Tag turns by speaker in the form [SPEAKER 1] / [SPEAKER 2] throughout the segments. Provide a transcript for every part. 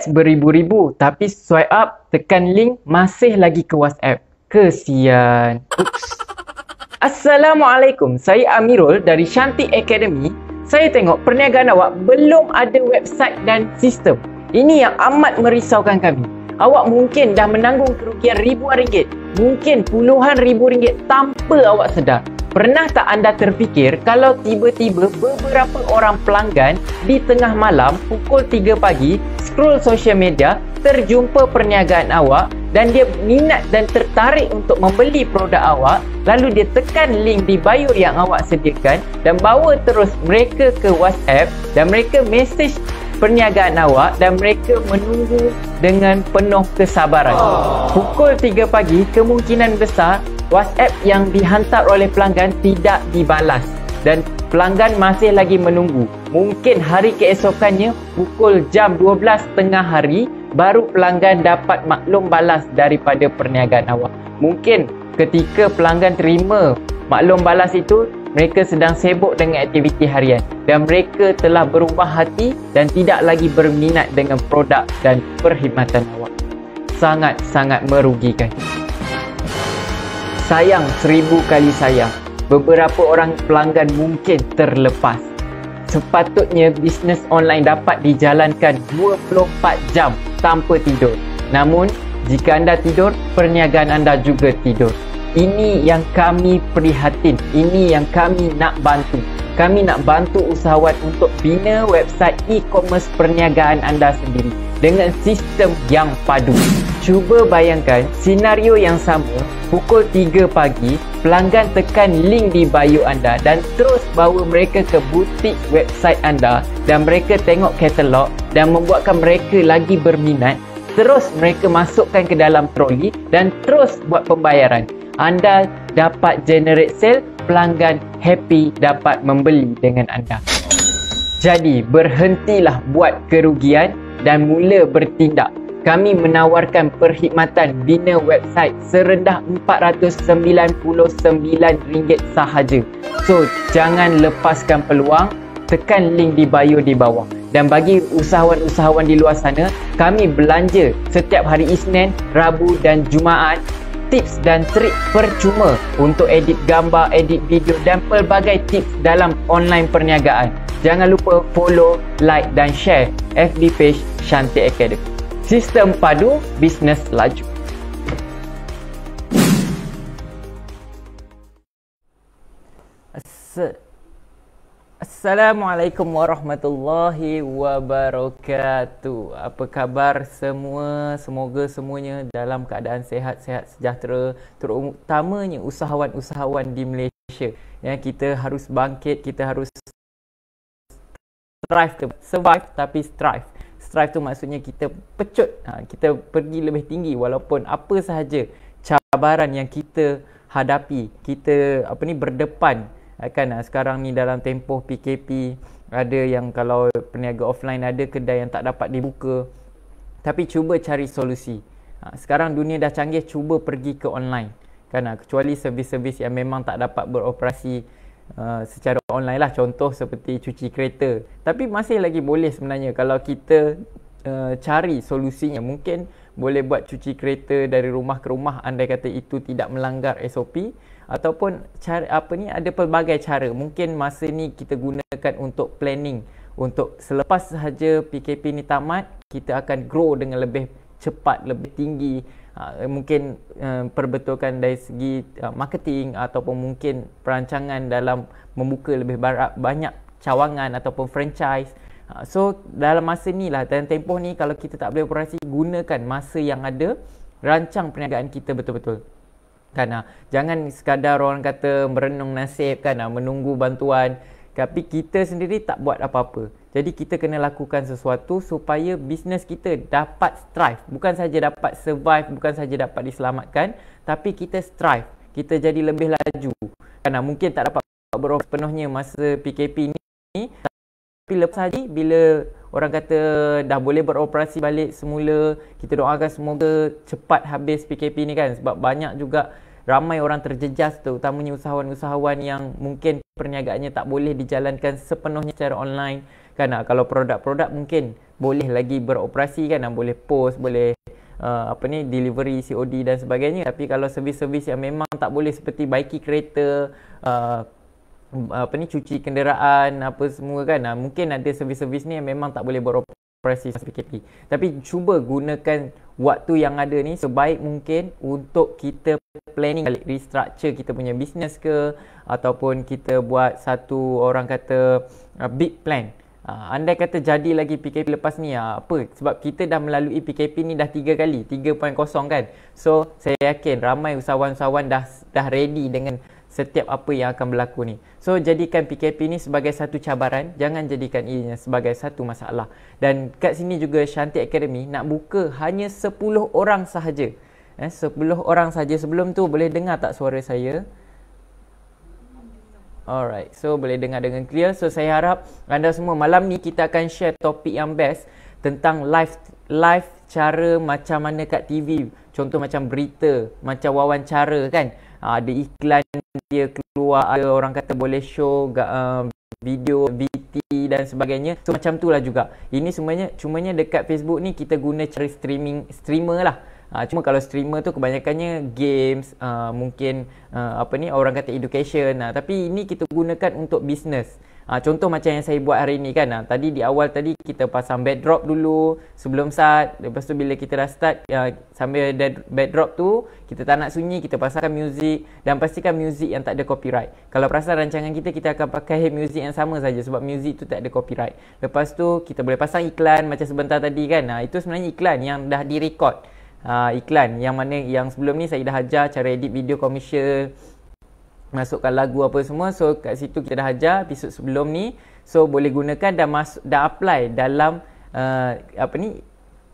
[SPEAKER 1] ads beribu-ribu tapi swipe up tekan link masih lagi ke WhatsApp. Kesian. Oops. Assalamualaikum. Saya Amirul dari Shanti Academy. Saya tengok perniagaan awak belum ada website dan sistem. Ini yang amat merisaukan kami. Awak mungkin dah menanggung kerugian ribuan ringgit, mungkin puluhan ribu ringgit tanpa awak sedar. Pernah tak anda terfikir kalau tiba-tiba beberapa orang pelanggan di tengah malam pukul 3 pagi scroll social media terjumpa perniagaan awak dan dia minat dan tertarik untuk membeli produk awak lalu dia tekan link di bio yang awak sediakan dan bawa terus mereka ke WhatsApp dan mereka message perniagaan awak dan mereka menunggu dengan penuh kesabaran. Pukul 3 pagi, kemungkinan besar WhatsApp yang dihantar oleh pelanggan tidak dibalas dan pelanggan masih lagi menunggu. Mungkin hari keesokannya pukul jam 12 tengah hari baru pelanggan dapat maklum balas daripada perniagaan awak. Mungkin ketika pelanggan terima maklum balas itu mereka sedang sibuk dengan aktiviti harian dan mereka telah berubah hati dan tidak lagi berminat dengan produk dan perkhidmatan awak. Sangat-sangat merugikan. Sayang seribu kali sayang, beberapa orang pelanggan mungkin terlepas. Sepatutnya bisnes online dapat dijalankan 24 jam tanpa tidur. Namun, jika anda tidur, perniagaan anda juga tidur. Ini yang kami prihatin. Ini yang kami nak bantu. Kami nak bantu usahawan untuk bina website e-commerce perniagaan anda sendiri dengan sistem yang padu. Cuba bayangkan senario yang sama pukul 3 pagi pelanggan tekan link di bio anda dan terus bawa mereka ke butik website anda dan mereka tengok katalog dan membuatkan mereka lagi berminat terus mereka masukkan ke dalam troli dan terus buat pembayaran anda dapat generate sale pelanggan happy dapat membeli dengan anda jadi berhentilah buat kerugian dan mula bertindak kami menawarkan perkhidmatan bina website serendah RM499 sahaja. So, jangan lepaskan peluang. Tekan link di bio di bawah. Dan bagi usahawan-usahawan di luar sana, kami belanja setiap hari Isnin, Rabu dan Jumaat tips dan trik percuma untuk edit gambar, edit video dan pelbagai tips dalam online perniagaan. Jangan lupa follow, like dan share FB page Shanti Academy. Sistem padu bisnes laju. Assalamualaikum. Assalamualaikum warahmatullahi wabarakatuh. Apa khabar semua? Semoga semuanya dalam keadaan sehat, sehat, sejahtera. Terutamanya usahawan-usahawan di Malaysia. Ya, kita harus bangkit, kita harus strive to survive tapi strive. Strive tu maksudnya kita pecut, ha, kita pergi lebih tinggi walaupun apa sahaja cabaran yang kita hadapi, kita apa ni berdepan kan sekarang ni dalam tempoh PKP ada yang kalau peniaga offline ada kedai yang tak dapat dibuka tapi cuba cari solusi ha, sekarang dunia dah canggih cuba pergi ke online kan ha, kecuali servis-servis yang memang tak dapat beroperasi uh, secara online lah contoh seperti cuci kereta tapi masih lagi boleh sebenarnya kalau kita uh, cari solusinya mungkin boleh buat cuci kereta dari rumah ke rumah andai kata itu tidak melanggar SOP ataupun cara apa ni ada pelbagai cara mungkin masa ni kita gunakan untuk planning untuk selepas sahaja PKP ni tamat kita akan grow dengan lebih cepat lebih tinggi ah, mungkin uh, perbetulkan dari segi eh, marketing ataupun mungkin perancangan dalam membuka lebih barat, banyak cawangan ataupun franchise ah, So dalam masa ni lah dan tempoh ni kalau kita tak boleh operasi gunakan masa yang ada rancang perniagaan kita betul-betul kan ah. jangan sekadar orang kata merenung nasib kan ah. menunggu bantuan tapi kita sendiri tak buat apa-apa jadi kita kena lakukan sesuatu supaya bisnes kita dapat strive bukan saja dapat survive bukan saja dapat diselamatkan tapi kita strive kita jadi lebih laju kan ah. mungkin tak dapat beroperasi penuhnya masa PKP ni tapi lepas hari bila orang kata dah boleh beroperasi balik semula. Kita doakan semoga cepat habis PKP ni kan sebab banyak juga ramai orang terjejas tu terutamanya usahawan-usahawan yang mungkin perniagaannya tak boleh dijalankan sepenuhnya secara online kan kalau produk-produk mungkin boleh lagi beroperasi kan boleh post boleh uh, apa ni delivery COD dan sebagainya tapi kalau servis-servis yang memang tak boleh seperti baiki kereta uh, Mm, apa ni cuci kenderaan apa semua kan ha, mungkin ada servis-servis ni yang memang tak boleh beroperasi PKP tapi cuba gunakan waktu yang ada ni sebaik mungkin untuk kita planning balik restructure kita punya bisnes ke ataupun kita buat satu orang kata uh, big plan uh, andai kata jadi lagi PKP lepas ni uh, apa sebab kita dah melalui PKP ni dah 3 kali 3.0 kan so saya yakin ramai usahawan-usahawan dah dah ready dengan setiap apa yang akan berlaku ni. So jadikan PKP ni sebagai satu cabaran, jangan jadikan ianya sebagai satu masalah. Dan kat sini juga Shanti Academy nak buka hanya 10 orang sahaja. Eh 10 orang sahaja. Sebelum tu boleh dengar tak suara saya? Alright. So boleh dengar dengan clear. So saya harap anda semua malam ni kita akan share topik yang best tentang live live cara macam mana kat TV. Contoh macam berita, macam wawancara kan uh, ada iklan dia keluar ada orang kata boleh show uh, video VT dan sebagainya so macam tu lah juga ini semuanya cumanya dekat Facebook ni kita guna cari streaming streamer lah Ha, cuma kalau streamer tu kebanyakannya games uh, mungkin uh, apa ni orang kata education nah uh, tapi ini kita gunakan untuk business Ha, contoh macam yang saya buat hari ni kan. Ha, tadi di awal tadi kita pasang backdrop dulu sebelum start. Lepas tu bila kita dah start ha, sambil backdrop tu kita tak nak sunyi kita pasangkan music dan pastikan music yang tak ada copyright. Kalau perasan rancangan kita kita akan pakai music yang sama saja sebab music tu tak ada copyright. Lepas tu kita boleh pasang iklan macam sebentar tadi kan. Ha, itu sebenarnya iklan yang dah direkod. Ha, iklan yang mana yang sebelum ni saya dah ajar cara edit video commercial masukkan lagu apa semua so kat situ kita dah ajar episod sebelum ni so boleh gunakan dan masuk dah apply dalam uh, apa ni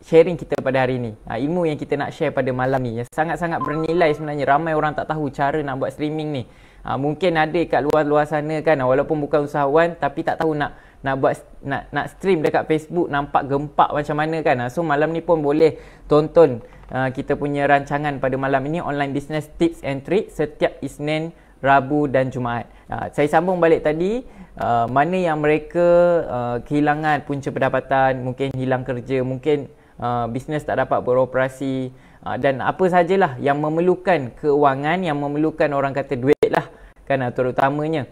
[SPEAKER 1] sharing kita pada hari ni uh, ilmu yang kita nak share pada malam ni yang sangat-sangat bernilai sebenarnya ramai orang tak tahu cara nak buat streaming ni uh, mungkin ada kat luar-luar sana kan walaupun bukan usahawan tapi tak tahu nak nak buat nak nak stream dekat Facebook nampak gempak macam mana kan uh, so malam ni pun boleh tonton uh, kita punya rancangan pada malam ini online business tips and tricks setiap Isnin Rabu dan Jumaat. Ha, saya sambung balik tadi, uh, mana yang mereka uh, kehilangan punca pendapatan, mungkin hilang kerja, mungkin uh, bisnes tak dapat beroperasi uh, dan apa sajalah yang memerlukan keuangan, yang memerlukan orang kata duit lah kan terutamanya.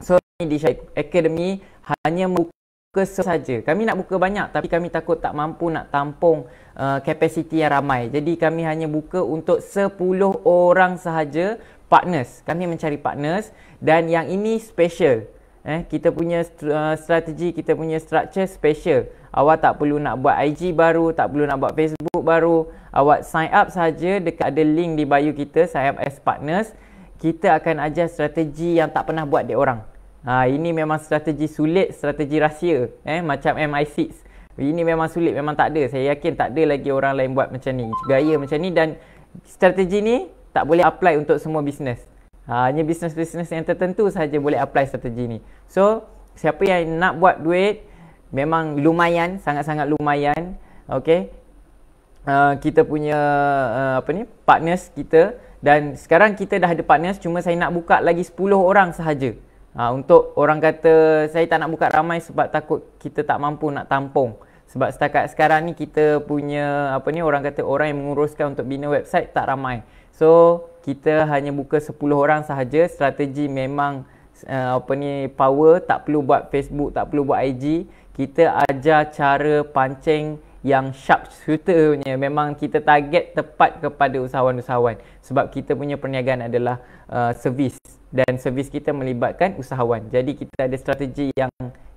[SPEAKER 1] So ini di Syai Academy hanya buka sahaja. Kami nak buka banyak tapi kami takut tak mampu nak tampung uh, kapasiti yang ramai. Jadi kami hanya buka untuk 10 orang sahaja partners. Kami mencari partners dan yang ini special. Eh, kita punya uh, strategi, kita punya structure special. Awak tak perlu nak buat IG baru, tak perlu nak buat Facebook baru. Awak sign up saja dekat ada link di bio kita, sign up as partners. Kita akan ajar strategi yang tak pernah buat dia orang. Ha, ini memang strategi sulit, strategi rahsia. Eh, macam MI6. Ini memang sulit, memang tak ada. Saya yakin tak ada lagi orang lain buat macam ni. Gaya macam ni dan strategi ni tak boleh apply untuk semua bisnes. Hanya bisnes-bisnes yang tertentu sahaja boleh apply strategi ni. So, siapa yang nak buat duit memang lumayan, sangat-sangat lumayan. Okay. Uh, kita punya uh, apa ni partners kita dan sekarang kita dah ada partners cuma saya nak buka lagi 10 orang sahaja uh, untuk orang kata saya tak nak buka ramai sebab takut kita tak mampu nak tampung sebab setakat sekarang ni kita punya apa ni orang kata orang yang menguruskan untuk bina website tak ramai So kita hanya buka 10 orang sahaja strategi memang uh, apa ni power tak perlu buat Facebook tak perlu buat IG kita ajar cara pancing yang sharp shooter punya memang kita target tepat kepada usahawan-usahawan sebab kita punya perniagaan adalah uh, servis dan servis kita melibatkan usahawan jadi kita ada strategi yang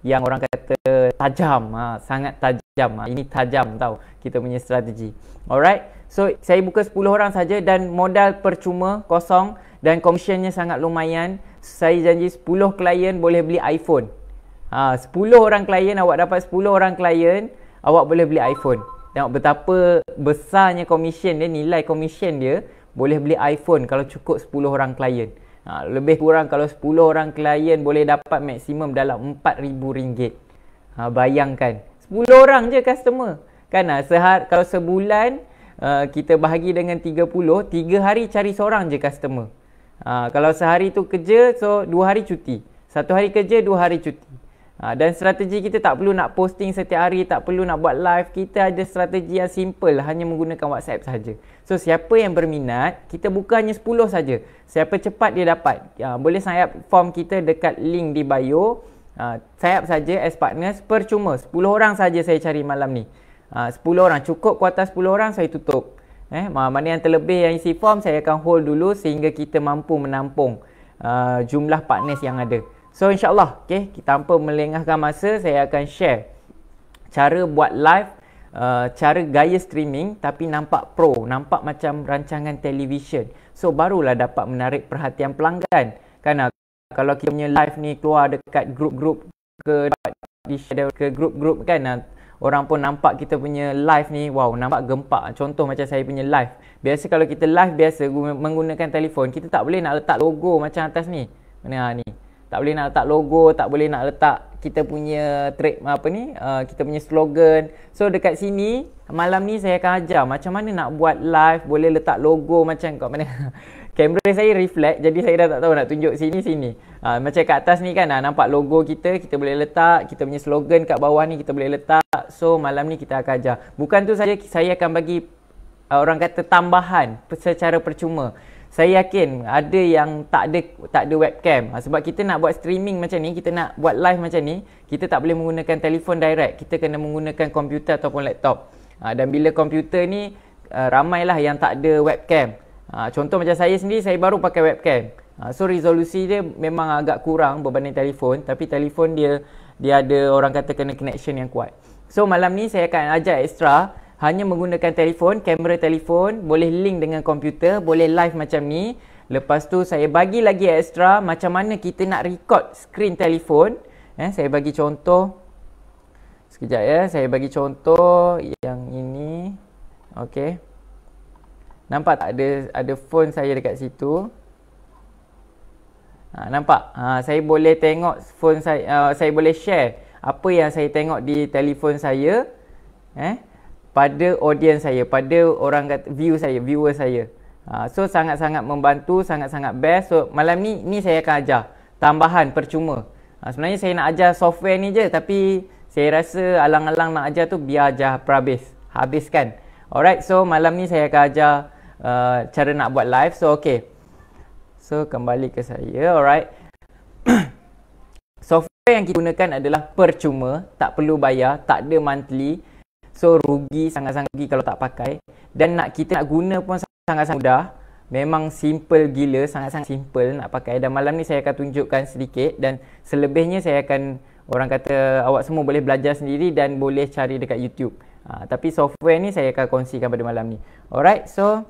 [SPEAKER 1] yang orang kata tajam ha, sangat tajam ha. ini tajam tau kita punya strategi alright So saya buka 10 orang saja dan modal percuma kosong dan komisinya sangat lumayan. Saya janji 10 klien boleh beli iPhone. Ha, 10 orang klien awak dapat 10 orang klien awak boleh beli iPhone. Tengok betapa besarnya komisen dia, nilai komisen dia boleh beli iPhone kalau cukup 10 orang klien. Ha, lebih kurang kalau 10 orang klien boleh dapat maksimum dalam RM4,000. Ha, bayangkan. 10 orang je customer. Kan ha, sehar, kalau sebulan Uh, kita bahagi dengan 30 3 hari cari seorang je customer uh, kalau sehari tu kerja so 2 hari cuti satu hari kerja dua hari cuti uh, dan strategi kita tak perlu nak posting setiap hari tak perlu nak buat live kita ada strategi yang simple hanya menggunakan WhatsApp saja so siapa yang berminat kita buka hanya 10 saja siapa cepat dia dapat uh, boleh sign up form kita dekat link di bio Uh, saya saja as partners percuma 10 orang saja saya cari malam ni 10 ha, orang cukup kuota 10 orang saya tutup eh mana yang terlebih yang isi form saya akan hold dulu sehingga kita mampu menampung uh, jumlah partners yang ada so insyaallah okay kita tanpa melengahkan masa saya akan share cara buat live Uh, cara gaya streaming tapi nampak pro, nampak macam rancangan televisyen. So barulah dapat menarik perhatian pelanggan. Kan kalau kita punya live ni keluar dekat grup-grup ke di share ke grup-grup kan orang pun nampak kita punya live ni wow nampak gempak contoh macam saya punya live biasa kalau kita live biasa menggunakan telefon kita tak boleh nak letak logo macam atas ni mana ha, ni tak boleh nak letak logo tak boleh nak letak kita punya trade apa ni uh, kita punya slogan so dekat sini malam ni saya akan ajar macam mana nak buat live boleh letak logo macam kat mana kamera saya reflect jadi saya dah tak tahu nak tunjuk sini sini Uh, macam kat atas ni kan uh, nampak logo kita, kita boleh letak, kita punya slogan kat bawah ni kita boleh letak. So malam ni kita akan ajar. Bukan tu saja saya akan bagi ah, orang kata tambahan secara percuma. Saya yakin ada yang tak ada tak ada webcam. Uh, sebab kita nak buat streaming macam ni, kita nak buat live macam ni, kita tak boleh menggunakan telefon direct. Kita kena menggunakan komputer ataupun laptop. Uh, dan bila komputer ni uh, ramailah yang tak ada webcam. Uh, contoh macam saya sendiri saya baru pakai webcam. Ha, so resolusi dia memang agak kurang berbanding telefon tapi telefon dia dia ada orang kata kena connection yang kuat. So malam ni saya akan ajar extra hanya menggunakan telefon, kamera telefon, boleh link dengan komputer, boleh live macam ni. Lepas tu saya bagi lagi extra macam mana kita nak record screen telefon. Eh, saya bagi contoh. Sekejap ya, saya bagi contoh yang ini. Okay. Nampak tak ada ada phone saya dekat situ. Ha, nampak? Ha, saya boleh tengok phone saya, uh, saya boleh share apa yang saya tengok di telefon saya eh, pada audience saya, pada orang kata, view saya, viewer saya. Ha, so, sangat-sangat membantu, sangat-sangat best. So, malam ni, ni saya akan ajar tambahan percuma. Ha, sebenarnya saya nak ajar software ni je tapi saya rasa alang-alang nak ajar tu biar ajar perhabis. Habiskan. Alright, so malam ni saya akan ajar uh, cara nak buat live. So, okay. So kembali ke saya, alright. Software yang kita gunakan adalah percuma, tak perlu bayar, tak ada monthly. So rugi sangat-sangat rugi kalau tak pakai dan nak kita nak guna pun sangat-sangat mudah. Memang simple gila, sangat-sangat simple nak pakai dan malam ni saya akan tunjukkan sedikit dan selebihnya saya akan orang kata awak semua boleh belajar sendiri dan boleh cari dekat YouTube. Ha, tapi software ni saya akan kongsikan pada malam ni. Alright, so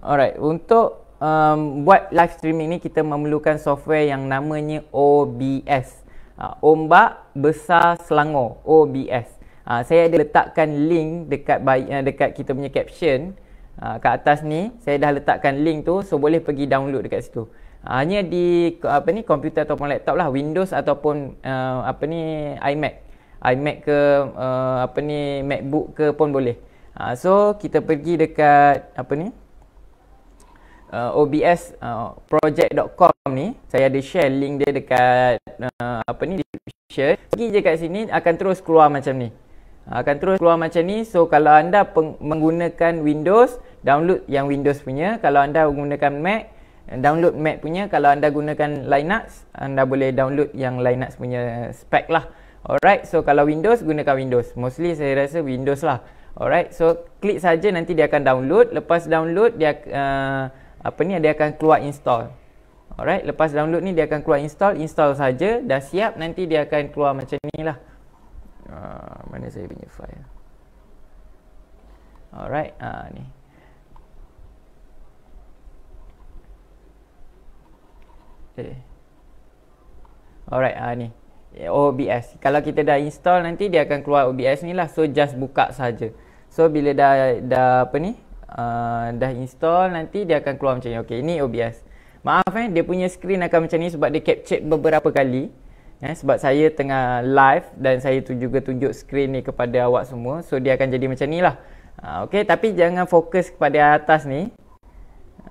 [SPEAKER 1] Alright, untuk um, buat live streaming ni kita memerlukan software yang namanya OBS. Uh, ah, Ombak Besar Selangor, OBS. Uh, ah, saya ada letakkan link dekat bayi, uh, dekat kita punya caption uh, kat atas ni. Saya dah letakkan link tu so boleh pergi download dekat situ. hanya di apa ni komputer ataupun laptop lah, Windows ataupun uh, apa ni iMac. iMac ke uh, apa ni MacBook ke pun boleh. Uh, so kita pergi dekat apa ni? uh, obsproject.com uh, ni saya ada share link dia dekat uh, apa ni description pergi je kat sini akan terus keluar macam ni uh, akan terus keluar macam ni so kalau anda peng- menggunakan windows download yang windows punya kalau anda menggunakan mac download mac punya kalau anda gunakan linux anda boleh download yang linux punya spec lah alright so kalau windows gunakan windows mostly saya rasa windows lah alright so klik saja nanti dia akan download lepas download dia uh, apa ni dia akan keluar install. Alright, lepas download ni dia akan keluar install, install saja dah siap nanti dia akan keluar macam ni lah. Uh, mana saya punya file? Alright, ah uh, ni. Eh. Alright, ah uh, ni. Eh, OBS. Kalau kita dah install nanti dia akan keluar OBS ni lah. So just buka saja. So bila dah dah apa ni? Uh, dah install nanti dia akan keluar macam ni okey ini OBS maaf eh dia punya screen akan macam ni sebab dia capture beberapa kali eh sebab saya tengah live dan saya tu juga tunjuk screen ni kepada awak semua so dia akan jadi macam nilah uh, okey tapi jangan fokus kepada atas ni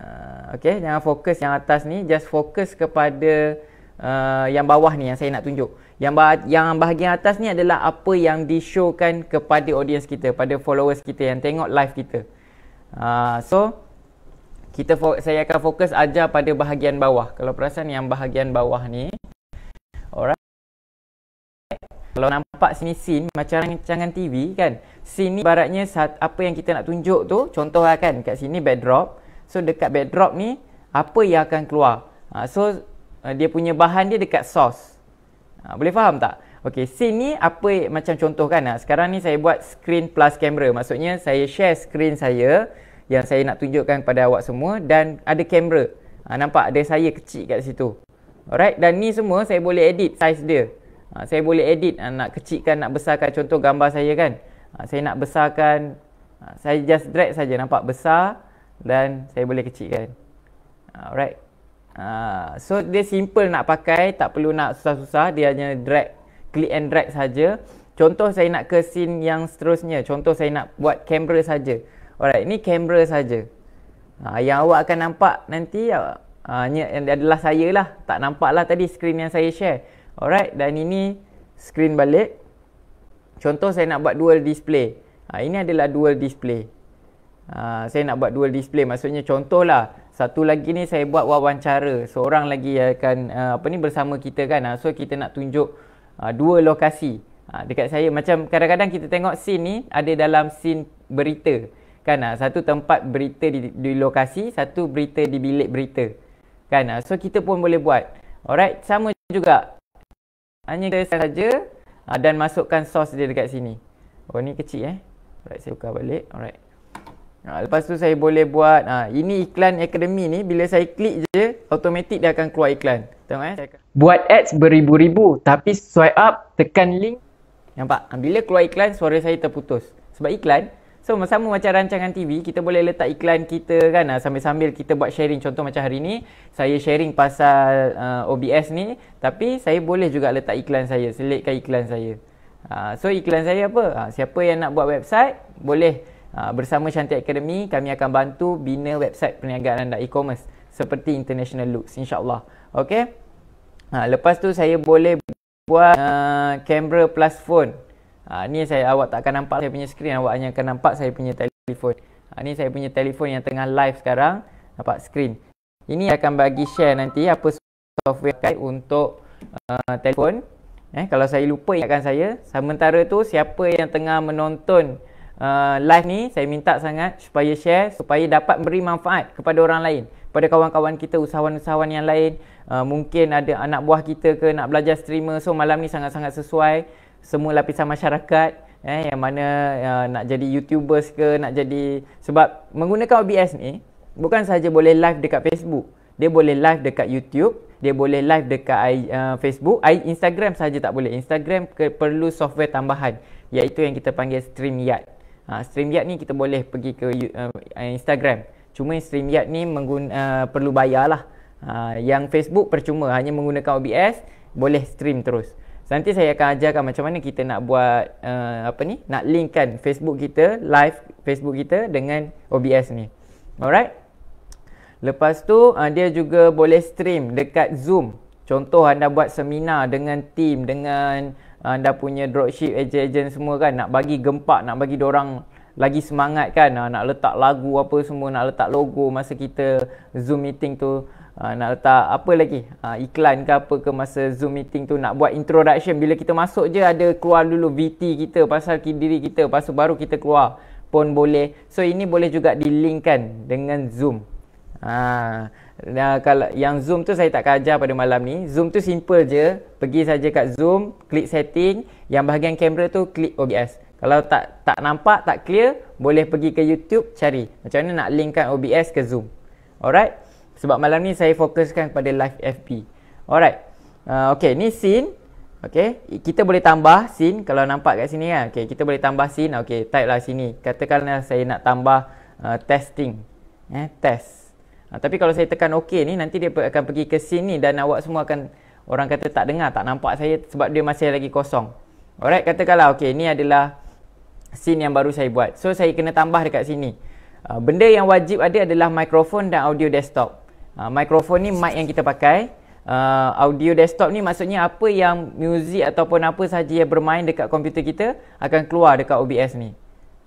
[SPEAKER 1] uh, okey jangan fokus yang atas ni just fokus kepada uh, yang bawah ni yang saya nak tunjuk yang bah- yang bahagian atas ni adalah apa yang di-showkan kepada audience kita pada followers kita yang tengok live kita Ah, so kita saya akan fokus aja pada bahagian bawah. Kalau perasan yang bahagian bawah ni. Alright. Kalau nampak sini sin macam rancangan TV kan. Sini baratnya apa yang kita nak tunjuk tu contohlah kan kat sini backdrop. So dekat backdrop ni apa yang akan keluar. Uh, so uh, dia punya bahan dia dekat source. Uh, boleh faham tak? Okay, scene ni apa macam contoh kan? Sekarang ni saya buat screen plus kamera. Maksudnya saya share screen saya yang saya nak tunjukkan kepada awak semua dan ada kamera. Ha, nampak ada saya kecil kat situ. Alright, dan ni semua saya boleh edit size dia. Ha, saya boleh edit ha, nak kecilkan, nak besarkan contoh gambar saya kan. Ha, saya nak besarkan, ha, saya just drag saja nampak besar dan saya boleh kecilkan. Alright. Ha, so dia simple nak pakai, tak perlu nak susah-susah. Dia hanya drag click and drag saja. Contoh saya nak ke scene yang seterusnya. Contoh saya nak buat kamera saja. Alright, ini kamera saja. Ha, yang awak akan nampak nanti ah, ah, ha, ni adalah saya lah. Tak nampak lah tadi screen yang saya share. Alright, dan ini screen balik. Contoh saya nak buat dual display. Ha, ini adalah dual display. Ha, saya nak buat dual display. Maksudnya contohlah. Satu lagi ni saya buat wawancara. Seorang lagi akan uh, apa ni bersama kita kan. Ha, so kita nak tunjuk Ah, dua lokasi ha, dekat saya macam kadang-kadang kita tengok scene ni ada dalam scene berita kan ha? satu tempat berita di, di lokasi satu berita di bilik berita kan ha? so kita pun boleh buat alright sama juga hanya kita saja ha, dan masukkan sos dia dekat sini oh ni kecil eh alright saya buka balik alright ha, lepas tu saya boleh buat ha, ini iklan akademi ni bila saya klik je automatik dia akan keluar iklan Tengok eh. Buat ads beribu-ribu tapi swipe up tekan link. Nampak? Bila keluar iklan suara saya terputus. Sebab iklan. So sama macam rancangan TV kita boleh letak iklan kita kan ah, sambil-sambil kita buat sharing. Contoh macam hari ni saya sharing pasal uh, OBS ni tapi saya boleh juga letak iklan saya. Selitkan iklan saya. Uh, so iklan saya apa? Uh, siapa yang nak buat website boleh uh, bersama Shanti Academy kami akan bantu bina website perniagaan anda e-commerce seperti international looks insyaallah okey ha lepas tu saya boleh buat uh, camera plus phone ha ni saya awak tak akan nampak saya punya screen awak hanya akan nampak saya punya telefon ha ni saya punya telefon yang tengah live sekarang nampak screen ini akan bagi share nanti apa software kait untuk uh, telefon eh kalau saya lupa ingatkan saya sementara tu siapa yang tengah menonton Uh, live ni saya minta sangat supaya share supaya dapat beri manfaat kepada orang lain pada kawan-kawan kita usahawan-usahawan yang lain uh, mungkin ada anak buah kita ke nak belajar streamer so malam ni sangat-sangat sesuai semua lapisan masyarakat eh yang mana uh, nak jadi youtubers ke nak jadi sebab menggunakan OBS ni bukan sahaja boleh live dekat Facebook dia boleh live dekat YouTube dia boleh live dekat uh, Facebook I, Instagram saja tak boleh Instagram ke, perlu software tambahan iaitu yang kita panggil StreamYard ha, StreamYard ni kita boleh pergi ke uh, Instagram Cuma StreamYard ni mengguna, uh, perlu bayar lah. Uh, yang Facebook percuma hanya menggunakan OBS boleh stream terus. Nanti saya akan ajarkan macam mana kita nak buat uh, apa ni? Nak linkkan Facebook kita live Facebook kita dengan OBS ni. Alright. Lepas tu uh, dia juga boleh stream dekat Zoom. Contoh anda buat seminar dengan team dengan uh, anda punya dropship agent-agent semua kan nak bagi gempak nak bagi dia orang lagi semangat kan uh, nak letak lagu apa semua nak letak logo masa kita zoom meeting tu uh, nak letak apa lagi uh, iklan ke apa ke masa zoom meeting tu nak buat introduction bila kita masuk je ada keluar dulu VT kita pasal diri kita pasal baru kita keluar pun boleh so ini boleh juga di dilinkkan dengan zoom ha uh, kalau yang zoom tu saya tak akan pada malam ni zoom tu simple je pergi saja kat zoom klik setting yang bahagian kamera tu klik OBS kalau tak tak nampak, tak clear, boleh pergi ke YouTube cari macam mana nak linkkan OBS ke Zoom. Alright? Sebab malam ni saya fokuskan kepada live FB. Alright. Uh, okay, ni scene. Okay, kita boleh tambah scene kalau nampak kat sini kan. Okay, kita boleh tambah scene. Okay, type lah sini. Katakanlah saya nak tambah uh, testing. Eh, test. Uh, tapi kalau saya tekan okay ni, nanti dia akan pergi ke scene ni dan awak semua akan orang kata tak dengar, tak nampak saya sebab dia masih lagi kosong. Alright, katakanlah okay, ni adalah scene yang baru saya buat. So saya kena tambah dekat sini. Uh, benda yang wajib ada adalah mikrofon dan audio desktop. Uh, mikrofon ni mic yang kita pakai. Uh, audio desktop ni maksudnya apa yang music ataupun apa sahaja yang bermain dekat komputer kita akan keluar dekat OBS ni.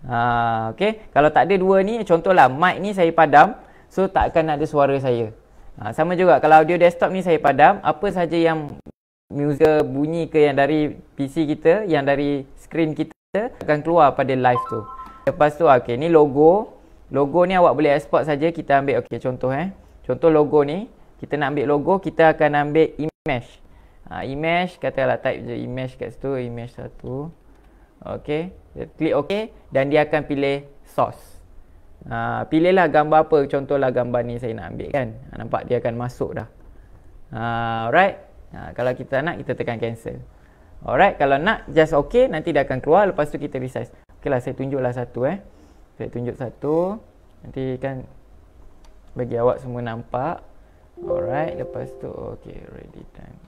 [SPEAKER 1] Uh, okay. Kalau tak ada dua ni, contohlah mic ni saya padam. So tak akan ada suara saya. Uh, sama juga kalau audio desktop ni saya padam, apa sahaja yang music bunyi ke yang dari PC kita, yang dari screen kita kita akan keluar pada live tu. Lepas tu okey ni logo. Logo ni awak boleh export saja kita ambil okey contoh eh. Contoh logo ni kita nak ambil logo kita akan ambil image. Ha, image katalah type je image kat situ image satu. Okey. Klik okey dan dia akan pilih source. Ha, pilihlah gambar apa contohlah gambar ni saya nak ambil kan. Ha, nampak dia akan masuk dah. Ha, alright. Ha, kalau kita nak kita tekan cancel. Alright, kalau nak just okay, nanti dia akan keluar lepas tu kita resize. Okay lah, saya tunjuklah satu eh. Saya tunjuk satu. Nanti kan bagi awak semua nampak. Alright, lepas tu okay, ready time.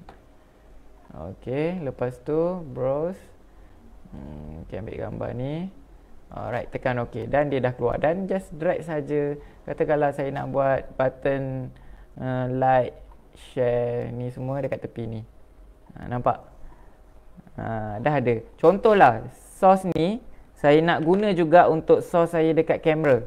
[SPEAKER 1] Okay, lepas tu browse. Hmm, okay, ambil gambar ni. Alright, tekan okay dan dia dah keluar dan just drag saja. Kata kalau saya nak buat button uh, like, share ni semua dekat tepi ni. Ha, nampak? Ha, dah ada. Contohlah, source ni saya nak guna juga untuk source saya dekat kamera.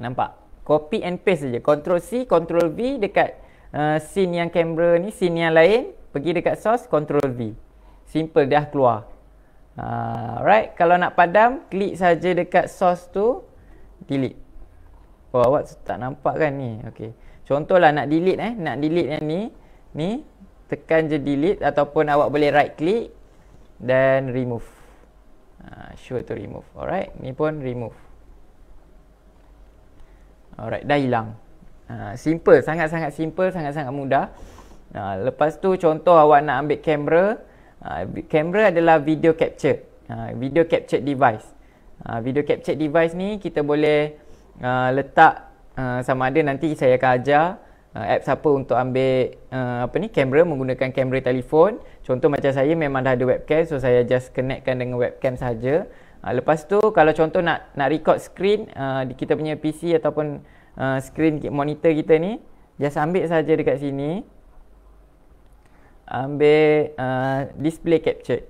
[SPEAKER 1] Nampak? Copy and paste saja. Control C, Control V dekat uh, scene yang kamera ni, scene yang lain. Pergi dekat source, Control V. Simple, dah keluar. Ha, alright, kalau nak padam, klik saja dekat source tu, delete. Oh, awak tak nampak kan ni? Okay. Contohlah nak delete eh, nak delete yang ni. Ni, tekan je delete ataupun awak boleh right click dan remove uh, sure to remove alright ni pun remove alright dah hilang uh, simple sangat-sangat simple sangat-sangat mudah uh, lepas tu contoh awak nak ambil kamera kamera adalah video capture uh, video capture device uh, video capture device ni kita boleh uh, letak uh, sama ada nanti saya akan ajar uh, apps apa untuk ambil uh, apa ni kamera menggunakan kamera telefon contoh macam saya memang dah ada webcam so saya just connectkan dengan webcam saja uh, lepas tu kalau contoh nak nak record screen uh, di uh, kita punya PC ataupun uh, screen monitor kita ni just ambil saja dekat sini ambil uh, display capture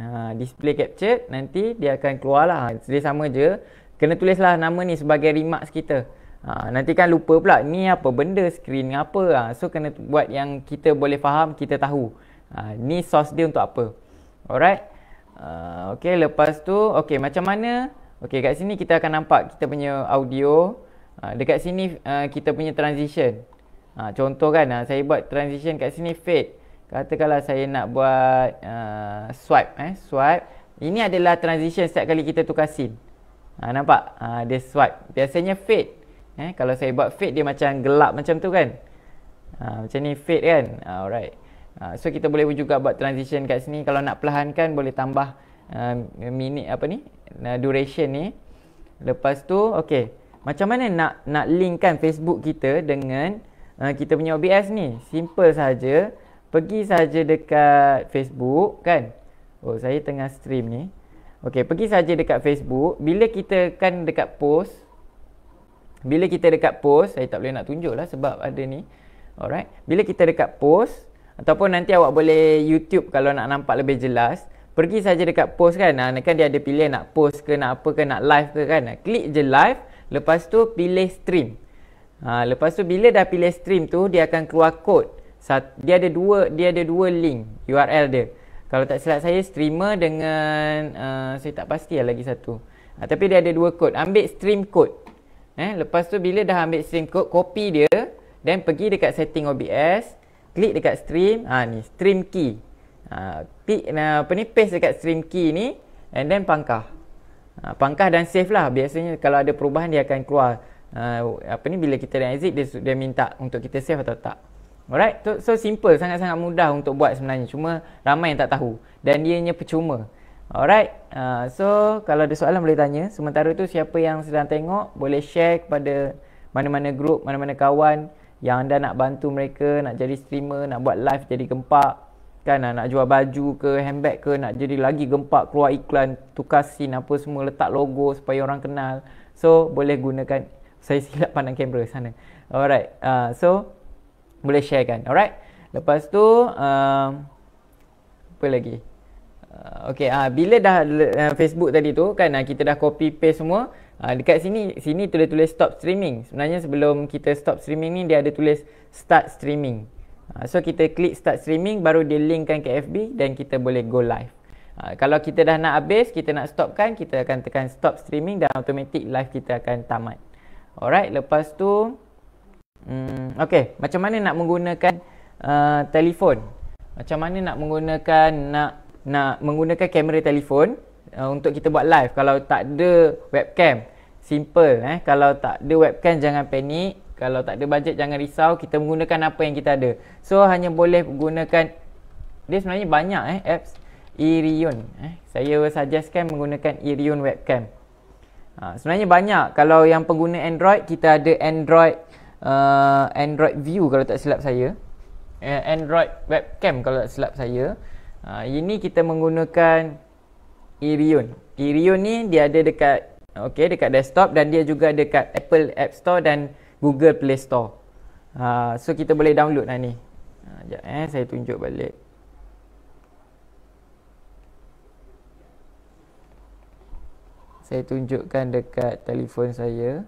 [SPEAKER 1] uh, display capture nanti dia akan keluarlah dia sama je kena tulislah nama ni sebagai remarks kita Ha, nanti kan lupa pula ni apa benda screen apa. Ha, so kena buat yang kita boleh faham, kita tahu. Ha, ni source dia untuk apa. Alright. Ha, okay lepas tu. Okay macam mana. Okay kat sini kita akan nampak kita punya audio. Ha, dekat sini uh, kita punya transition. Ha, contoh kan ha, saya buat transition kat sini fade. Katakanlah saya nak buat uh, swipe. Eh, swipe. Ini adalah transition setiap kali kita tukar scene. Ha, nampak? Ha, dia swipe. Biasanya fade. Eh, kalau saya buat fade dia macam gelap macam tu kan. Ha, macam ni fade kan. Ha, alright. Ha, so kita boleh juga buat transition kat sini. Kalau nak perlahankan boleh tambah uh, minit apa ni. Uh, duration ni. Lepas tu okay. Macam mana nak nak linkkan Facebook kita dengan uh, kita punya OBS ni. Simple saja. Pergi saja dekat Facebook kan. Oh saya tengah stream ni. Okay pergi saja dekat Facebook. Bila kita kan dekat post. Bila kita dekat post, saya tak boleh nak tunjuk lah sebab ada ni. Alright. Bila kita dekat post, ataupun nanti awak boleh YouTube kalau nak nampak lebih jelas. Pergi saja dekat post kan. Ha, kan dia ada pilihan nak post ke, nak apa ke, nak live ke kan. Ah, klik je live. Lepas tu pilih stream. Ha, lepas tu bila dah pilih stream tu, dia akan keluar kod. Dia ada dua dia ada dua link URL dia. Kalau tak silap saya, streamer dengan uh, saya tak pasti lah lagi satu. Ha, tapi dia ada dua kod. Ambil stream code. Eh, lepas tu bila dah ambil stream code, copy dia then pergi dekat setting OBS, klik dekat stream, ha ni stream key. Ha klik nah, apa ni paste dekat stream key ni and then pangkah. Ha, pangkah dan save lah. Biasanya kalau ada perubahan dia akan keluar ha, apa ni bila kita dah exit dia dia minta untuk kita save atau tak. Alright, so, so simple sangat-sangat mudah untuk buat sebenarnya. Cuma ramai yang tak tahu dan dia percuma. Alright. Uh, so kalau ada soalan boleh tanya. Sementara itu siapa yang sedang tengok boleh share kepada mana-mana grup, mana-mana kawan yang anda nak bantu mereka nak jadi streamer, nak buat live jadi gempak. Kan nak jual baju ke handbag ke nak jadi lagi gempak keluar iklan tukar scene apa semua letak logo supaya orang kenal. So boleh gunakan saya silap pandang kamera sana. Alright. Uh, so boleh share kan. Alright. Lepas tu uh, apa lagi? Uh, okey, ha, uh, bila dah uh, Facebook tadi tu kan uh, kita dah copy paste semua uh, dekat sini sini tulis-tulis stop streaming. Sebenarnya sebelum kita stop streaming ni dia ada tulis start streaming. Uh, so kita klik start streaming baru dia linkkan ke FB dan kita boleh go live. Uh, kalau kita dah nak habis, kita nak stopkan, kita akan tekan stop streaming dan automatik live kita akan tamat. Alright, lepas tu hmm okey, macam mana nak menggunakan uh, telefon? Macam mana nak menggunakan nak nak menggunakan kamera telefon uh, untuk kita buat live kalau tak ada webcam simple eh kalau tak ada webcam jangan panik kalau tak ada budget jangan risau kita menggunakan apa yang kita ada so hanya boleh gunakan dia sebenarnya banyak eh apps Irion eh saya suggestkan menggunakan Irion webcam ha, sebenarnya banyak kalau yang pengguna Android kita ada Android uh, Android View kalau tak silap saya eh, Android webcam kalau tak silap saya Ha, ini kita menggunakan Irion. Irion ni dia ada dekat okey dekat desktop dan dia juga dekat Apple App Store dan Google Play Store. Ha, so kita boleh download lah ni. Ha, jap eh saya tunjuk balik. Saya tunjukkan dekat telefon saya.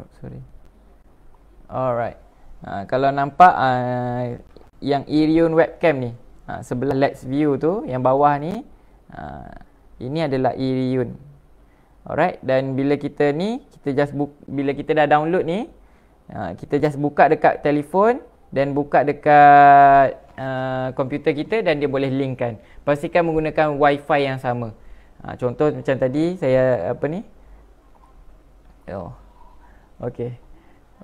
[SPEAKER 1] Oh, sorry. Alright. Ha, kalau nampak uh, yang Irion webcam ni, ha, sebelah Let's View tu, yang bawah ni, ha, ini adalah Irion. Alright. Dan bila kita ni, kita just bu- bila kita dah download ni, ha, kita just buka dekat telefon dan buka dekat ha, komputer kita dan dia boleh linkkan. Pastikan menggunakan wifi yang sama. Ha, contoh macam tadi saya apa ni? Oh. Okay.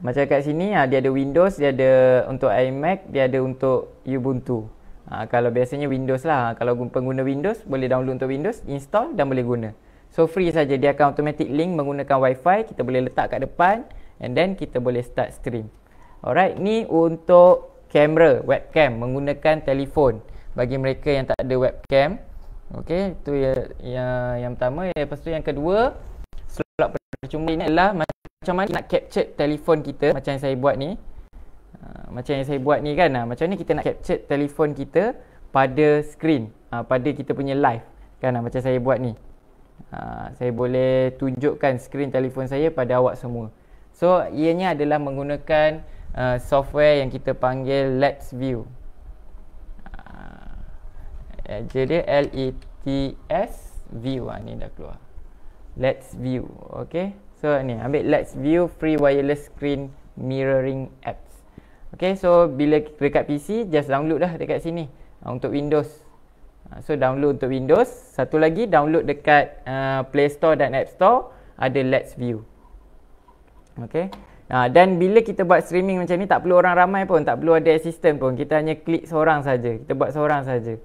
[SPEAKER 1] Macam kat sini ha, dia ada Windows, dia ada untuk iMac, dia ada untuk Ubuntu. Ha, kalau biasanya Windows lah. Kalau pengguna Windows boleh download untuk Windows, install dan boleh guna. So free saja dia akan automatic link menggunakan Wi-Fi, kita boleh letak kat depan and then kita boleh start stream. Alright, ni untuk kamera, webcam menggunakan telefon. Bagi mereka yang tak ada webcam, okay, itu ya yang yang pertama, lepas tu yang kedua slot percuma ini adalah macam macam mana nak capture telefon kita macam yang saya buat ni ah, macam yang saya buat ni kan ah, macam mana kita nak capture telefon kita pada screen ah, pada kita punya live kan macam saya buat ni saya boleh tunjukkan screen telefon saya pada awak semua so ianya adalah menggunakan software yang kita panggil Let's View eh, jadi L E T S View ni dah keluar Let's View okay? So ni ambil let's view free wireless screen mirroring apps. Okay so bila dekat PC just download dah dekat sini ah, untuk Windows. Ah, so download untuk Windows. Satu lagi download dekat uh, Play Store dan App Store ada let's view. Okay. Uh, dan bila kita buat streaming macam ni tak perlu orang ramai pun tak perlu ada assistant pun kita hanya klik seorang saja kita buat seorang saja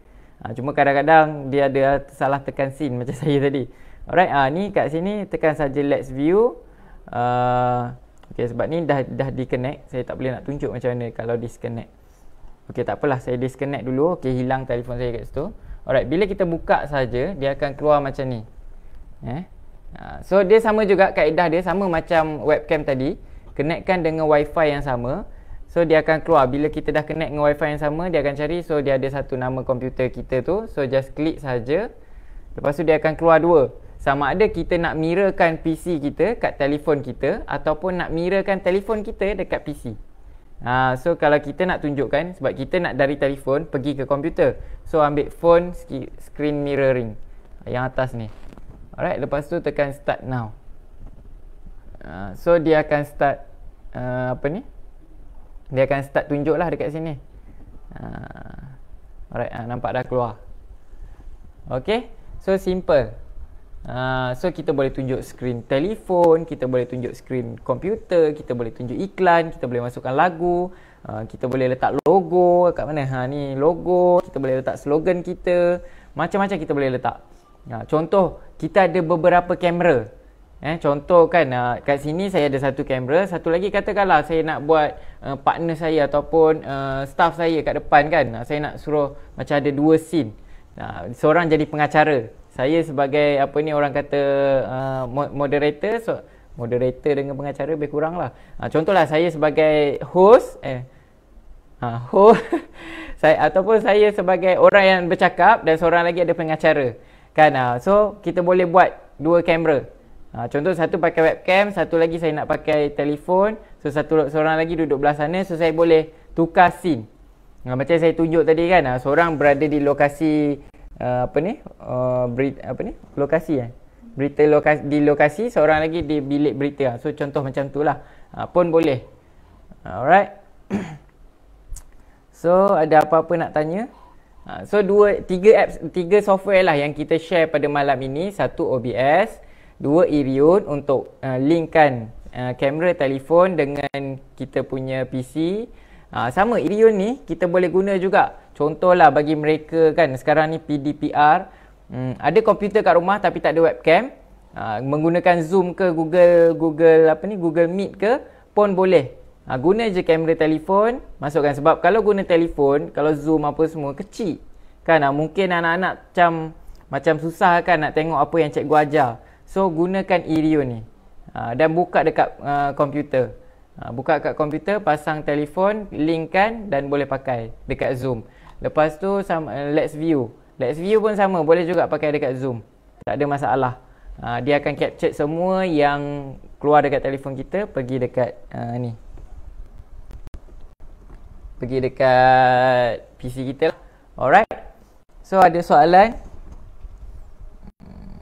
[SPEAKER 1] uh, cuma kadang-kadang dia ada salah tekan scene macam saya tadi Alright, uh, ni kat sini tekan saja let's view. Uh, ah, okay, sebab ni dah dah disconnect. Saya tak boleh nak tunjuk macam mana kalau disconnect. Okay, tak apalah. Saya disconnect dulu. Okay, hilang telefon saya kat situ. Alright, bila kita buka saja, dia akan keluar macam ni. Eh? Ah, so, dia sama juga kaedah dia. Sama macam webcam tadi. Connectkan dengan wifi yang sama. So, dia akan keluar. Bila kita dah connect dengan wifi yang sama, dia akan cari. So, dia ada satu nama komputer kita tu. So, just click saja. Lepas tu, dia akan keluar dua sama ada kita nak mirakan PC kita kat telefon kita ataupun nak mirakan telefon kita dekat PC. Ha, so kalau kita nak tunjukkan sebab kita nak dari telefon pergi ke komputer. So ambil phone screen mirroring yang atas ni. Alright, lepas tu tekan start now. Uh, so dia akan start uh, apa ni? Dia akan start tunjuk lah dekat sini. Uh, alright, uh, nampak dah keluar. Okay, so simple. Uh, so kita boleh tunjuk skrin telefon, kita boleh tunjuk skrin komputer, kita boleh tunjuk iklan, kita boleh masukkan lagu, uh, kita boleh letak logo kat mana? Ha ni logo, kita boleh letak slogan kita, macam-macam kita boleh letak. Uh, contoh, kita ada beberapa kamera. Eh contoh kan uh, kat sini saya ada satu kamera, satu lagi katakanlah saya nak buat uh, partner saya ataupun uh, staff saya kat depan kan. Uh, saya nak suruh macam ada dua scene. Uh, seorang jadi pengacara saya sebagai apa ni orang kata uh, moderator so moderator dengan pengacara lebih kurang lah uh, contohlah saya sebagai host eh uh, host saya ataupun saya sebagai orang yang bercakap dan seorang lagi ada pengacara kan uh, so kita boleh buat dua kamera Ha, contoh satu pakai webcam, satu lagi saya nak pakai telefon. So satu seorang lagi duduk belah sana so saya boleh tukar scene. Ha, macam saya tunjuk tadi kan, ha, seorang berada di lokasi uh, apa ni uh, eh, berita apa ni lokasi eh berita lokasi di lokasi seorang lagi di bilik berita so contoh macam tu lah uh, pun boleh alright so ada apa-apa nak tanya uh, so dua tiga apps tiga software lah yang kita share pada malam ini satu OBS dua Irion untuk uh, linkkan kamera uh, telefon dengan kita punya PC uh, sama Irion ni kita boleh guna juga Contohlah bagi mereka kan sekarang ni PDPR hmm, ada komputer kat rumah tapi tak ada webcam ha, menggunakan Zoom ke Google Google apa ni Google Meet ke pun boleh. Ha, guna je kamera telefon masukkan sebab kalau guna telefon kalau Zoom apa semua kecil kan ha, mungkin anak-anak macam macam susah kan nak tengok apa yang cikgu ajar. So gunakan Irio ni. Ha, dan buka dekat ha, komputer. ha, buka dekat komputer, pasang telefon, link kan dan boleh pakai dekat Zoom. Lepas tu sama, let's view. Let's view pun sama. Boleh juga pakai dekat zoom. Tak ada masalah. Uh, dia akan capture semua yang keluar dekat telefon kita pergi dekat uh, ni. Pergi dekat PC kita lah. Alright. So ada soalan. Hmm.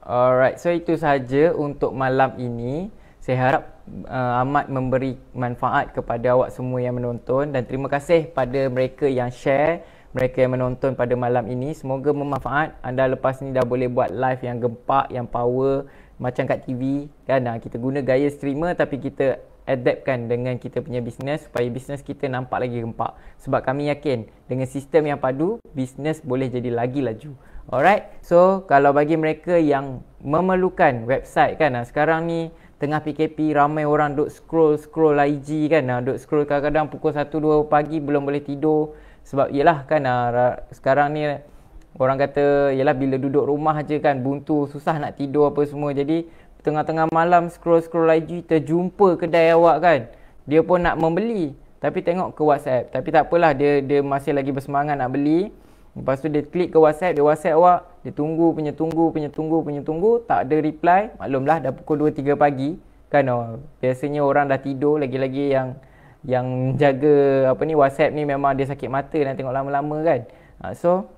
[SPEAKER 1] Alright. So itu sahaja untuk malam ini. Saya harap uh, amat memberi manfaat kepada awak semua yang menonton dan terima kasih pada mereka yang share, mereka yang menonton pada malam ini. Semoga memanfaat. Anda lepas ni dah boleh buat live yang gempak, yang power macam kat TV kan. Ah, kita guna gaya streamer tapi kita adaptkan dengan kita punya bisnes supaya bisnes kita nampak lagi gempak. Sebab kami yakin dengan sistem yang padu, bisnes boleh jadi lagi laju. Alright. So, kalau bagi mereka yang memerlukan website kan. Ah, sekarang ni tengah PKP ramai orang duk scroll scroll IG kan ha, duk scroll kadang-kadang pukul 1 2 pagi belum boleh tidur sebab yalah kan ha, sekarang ni orang kata yalah bila duduk rumah aje kan buntu susah nak tidur apa semua jadi tengah-tengah malam scroll scroll IG terjumpa kedai awak kan dia pun nak membeli tapi tengok ke WhatsApp tapi tak apalah dia dia masih lagi bersemangat nak beli Lepas tu dia klik ke WhatsApp, dia WhatsApp awak, dia tunggu punya tunggu punya tunggu punya tunggu, tak ada reply. Maklumlah dah pukul 2 3 pagi kan oh, biasanya orang dah tidur lagi-lagi yang yang jaga apa ni WhatsApp ni memang dia sakit mata dan tengok lama-lama kan. Ha, so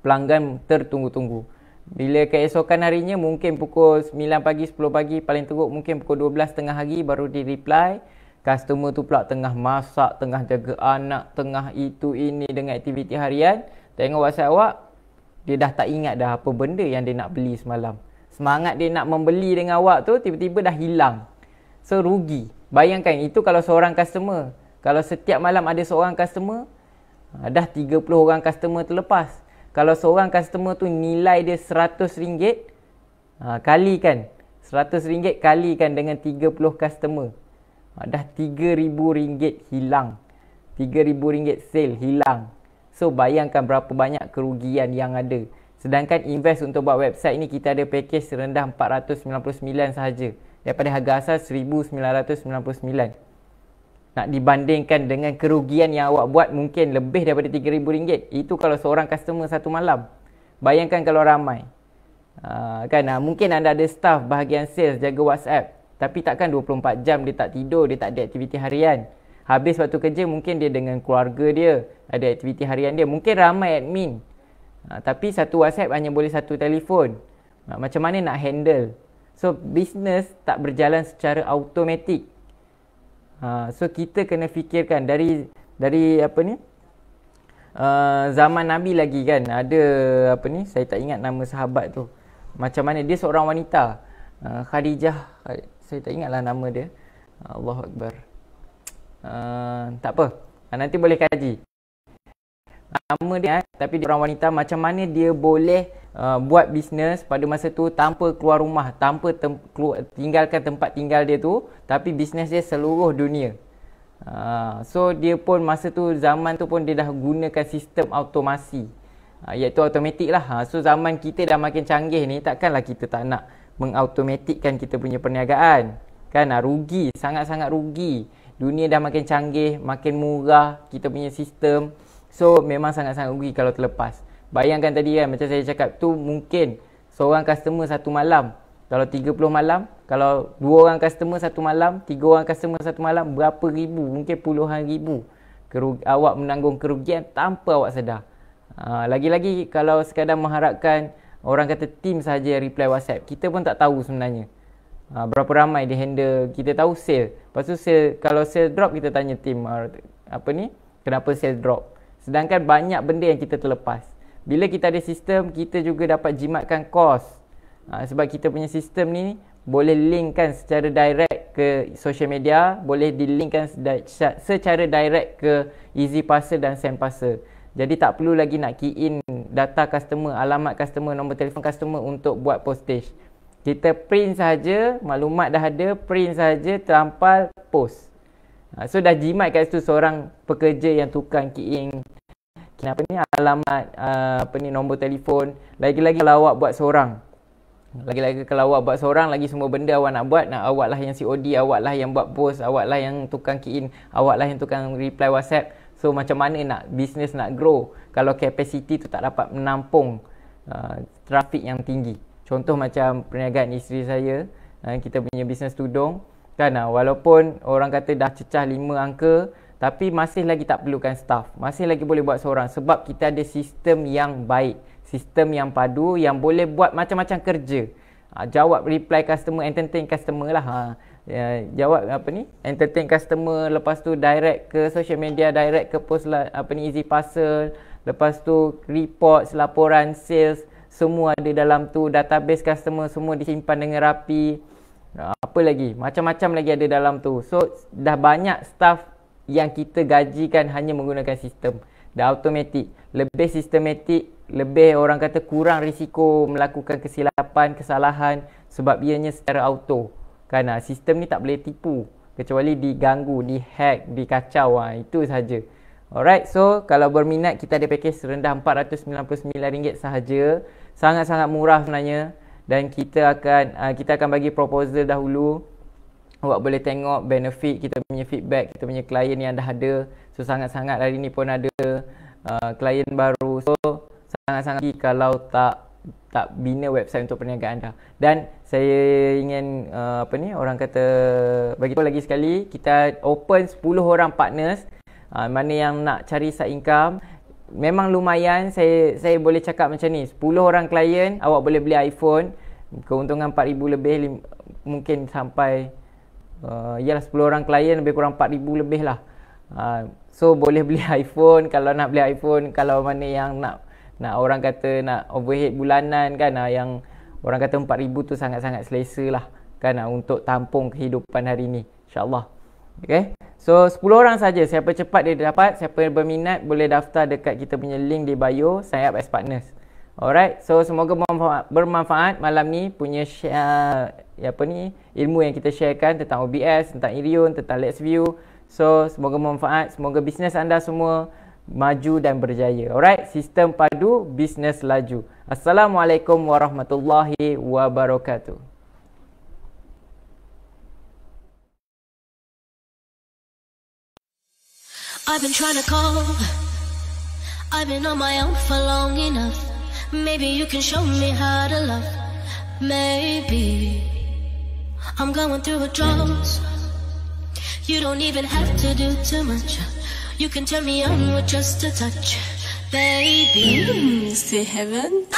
[SPEAKER 1] pelanggan tertunggu-tunggu. Bila keesokan harinya mungkin pukul 9 pagi 10 pagi paling teruk mungkin pukul 12 tengah hari baru di reply. Customer tu pula tengah masak, tengah jaga anak, tengah itu ini dengan aktiviti harian. Tengok WhatsApp awak, dia dah tak ingat dah apa benda yang dia nak beli semalam. Semangat dia nak membeli dengan awak tu tiba-tiba dah hilang. So rugi. Bayangkan itu kalau seorang customer. Kalau setiap malam ada seorang customer, ah, dah 30 orang customer terlepas. Kalau seorang customer tu nilai dia RM100, ah, kalikan. RM100 kalikan dengan 30 customer. Ah, dah RM3,000 hilang. RM3,000 sale hilang. So bayangkan berapa banyak kerugian yang ada. Sedangkan invest untuk buat website ni kita ada package serendah 499 sahaja daripada harga asal 1999. Nak dibandingkan dengan kerugian yang awak buat mungkin lebih daripada RM3,000. Itu kalau seorang customer satu malam. Bayangkan kalau ramai. Uh, kan uh, mungkin anda ada staff bahagian sales jaga WhatsApp tapi takkan 24 jam dia tak tidur dia tak ada aktiviti harian habis waktu kerja mungkin dia dengan keluarga dia ada aktiviti harian dia mungkin ramai admin ha, tapi satu WhatsApp hanya boleh satu telefon ha, macam mana nak handle so business tak berjalan secara automatik ha, so kita kena fikirkan dari dari apa ni Uh, zaman Nabi lagi kan ada apa ni saya tak ingat nama sahabat tu macam mana dia seorang wanita uh, Khadijah saya tak ingatlah nama dia Allahu akbar uh, uh, tak apa ah, nanti boleh kaji nama dia eh, tapi dia orang wanita macam mana dia boleh uh, buat bisnes pada masa tu tanpa keluar rumah tanpa tem- keluar, tinggalkan tempat tinggal dia tu tapi bisnes dia seluruh dunia uh, so dia pun masa tu zaman tu pun dia dah gunakan sistem automasi uh, iaitu automatik lah uh, so zaman kita dah makin canggih ni takkanlah kita tak nak mengautomatikkan kita punya perniagaan kan uh, rugi sangat-sangat rugi dunia dah makin canggih, makin murah kita punya sistem. So memang sangat-sangat rugi kalau terlepas. Bayangkan tadi kan macam saya cakap tu mungkin seorang customer satu malam. Kalau 30 malam, kalau dua orang customer satu malam, tiga orang customer satu malam berapa ribu, mungkin puluhan ribu. Kerug- awak menanggung kerugian tanpa awak sedar. Uh, lagi-lagi kalau sekadar mengharapkan orang kata team saja reply WhatsApp, kita pun tak tahu sebenarnya. Uh, berapa ramai di handle kita tahu sale lepas tu sale kalau sale drop kita tanya team uh, apa ni kenapa sale drop sedangkan banyak benda yang kita terlepas bila kita ada sistem kita juga dapat jimatkan cost uh, sebab kita punya sistem ni boleh linkkan secara direct ke social media boleh dilinkkan secara direct ke easy parcel dan send parcel jadi tak perlu lagi nak key in data customer alamat customer nombor telefon customer untuk buat postage kita print saja maklumat dah ada print saja terampal post ha, so dah jimat kat situ seorang pekerja yang tukang key Kenapa ni alamat uh, apa ni nombor telefon lagi-lagi kalau awak buat seorang lagi-lagi kalau awak buat seorang lagi semua benda awak nak buat nak awaklah yang COD awaklah yang buat post awaklah yang tukang key in awaklah yang tukang reply WhatsApp so macam mana nak business nak grow kalau capacity tu tak dapat menampung uh, traffic yang tinggi Contoh macam perniagaan isteri saya, eh, kita punya bisnes tudung kan ah, walaupun orang kata dah cecah lima angka tapi masih lagi tak perlukan staff, masih lagi boleh buat seorang sebab kita ada sistem yang baik, sistem yang padu yang boleh buat macam-macam kerja. Ah, jawab reply customer, entertain customer lah. Ha. Ya, jawab apa ni entertain customer lepas tu direct ke social media direct ke post lah, apa ni easy parcel lepas tu report laporan sales semua ada dalam tu database customer semua disimpan dengan rapi apa lagi macam-macam lagi ada dalam tu so dah banyak staff yang kita gajikan hanya menggunakan sistem dah automatik lebih sistematik lebih orang kata kurang risiko melakukan kesilapan kesalahan sebab ianya secara auto kerana sistem ni tak boleh tipu kecuali diganggu dihack dikacau ha. itu saja Alright, so kalau berminat kita ada package serendah 499 ringgit sahaja sangat-sangat murah sebenarnya dan kita akan uh, kita akan bagi proposal dahulu awak boleh tengok benefit kita punya feedback kita punya klien yang dah ada so sangat-sangat hari ni pun ada uh, ah, klien baru so sangat-sangat kalau tak tak bina website untuk perniagaan anda dan saya ingin uh, apa ni orang kata bagi tahu lagi sekali kita open 10 orang partners uh, mana yang nak cari side income memang lumayan saya saya boleh cakap macam ni 10 orang klien awak boleh beli iPhone keuntungan 4000 lebih lim, mungkin sampai uh, ialah 10 orang klien lebih kurang 4000 lebih lah uh, so boleh beli iPhone kalau nak beli iPhone kalau mana yang nak nak orang kata nak overhead bulanan kan uh, yang orang kata 4000 tu sangat-sangat selesa lah kan uh, untuk tampung kehidupan hari ni insyaallah Okay. So 10 orang saja. Siapa cepat dia dapat. Siapa yang berminat boleh daftar dekat kita punya link di bio. Sign up as partners. Alright. So semoga bermanfaat, malam ni punya share eh, apa ni ilmu yang kita sharekan tentang OBS, tentang Irion, tentang Let's View. So semoga bermanfaat. Semoga bisnes anda semua maju dan berjaya. Alright. Sistem padu, bisnes laju. Assalamualaikum warahmatullahi wabarakatuh. I've been trying to call. I've been on my own for long enough. Maybe you can show me how to love. Maybe I'm going through a drought. You don't even have to do too much. You can turn me on with just a touch, baby. Say heaven.